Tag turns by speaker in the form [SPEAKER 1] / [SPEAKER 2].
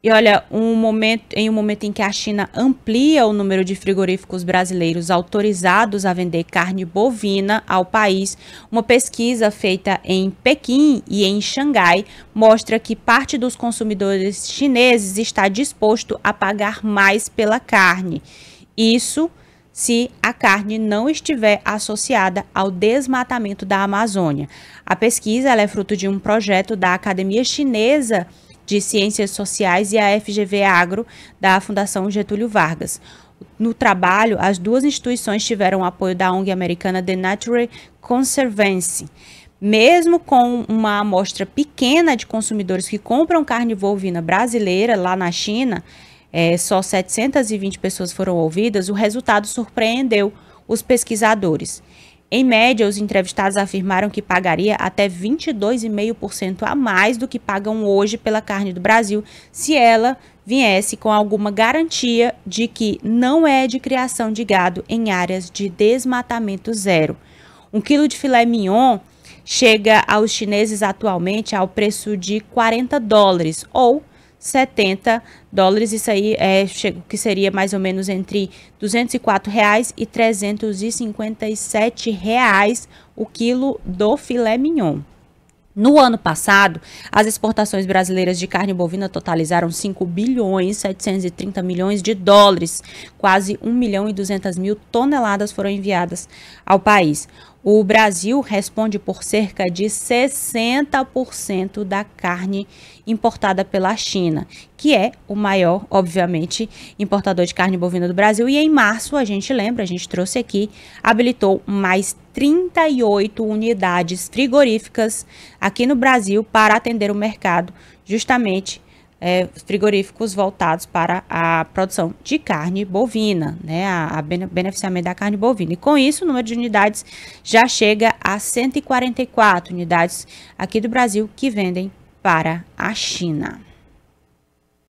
[SPEAKER 1] E olha, um momento, em um momento em que a China amplia o número de frigoríficos brasileiros autorizados a vender carne bovina ao país, uma pesquisa feita em Pequim e em Xangai mostra que parte dos consumidores chineses está disposto a pagar mais pela carne. Isso se a carne não estiver associada ao desmatamento da Amazônia. A pesquisa é fruto de um projeto da Academia Chinesa de de Ciências Sociais e a FGV Agro, da Fundação Getúlio Vargas. No trabalho, as duas instituições tiveram apoio da ONG americana The Natural Conservancy. Mesmo com uma amostra pequena de consumidores que compram carne bovina brasileira lá na China, é, só 720 pessoas foram ouvidas, o resultado surpreendeu os pesquisadores. Em média, os entrevistados afirmaram que pagaria até 22,5% a mais do que pagam hoje pela carne do Brasil, se ela viesse com alguma garantia de que não é de criação de gado em áreas de desmatamento zero. Um quilo de filé mignon chega aos chineses atualmente ao preço de 40 dólares ou 70 dólares. Isso aí é que seria mais ou menos entre 204 reais e 357 reais o quilo do filé mignon. No ano passado, as exportações brasileiras de carne bovina totalizaram 5 bilhões 730 milhões de dólares. Quase 1 milhão e 200 mil toneladas foram enviadas ao país. O Brasil responde por cerca de 60% da carne importada pela China, que é o maior, obviamente, importador de carne bovina do Brasil. E em março, a gente lembra, a gente trouxe aqui, habilitou mais 38 unidades frigoríficas aqui no Brasil para atender o mercado, justamente é, frigoríficos voltados para a produção de carne bovina, né, a, a beneficiamento da carne bovina. E com isso, o número de unidades já chega a 144 unidades aqui do Brasil que vendem para a China.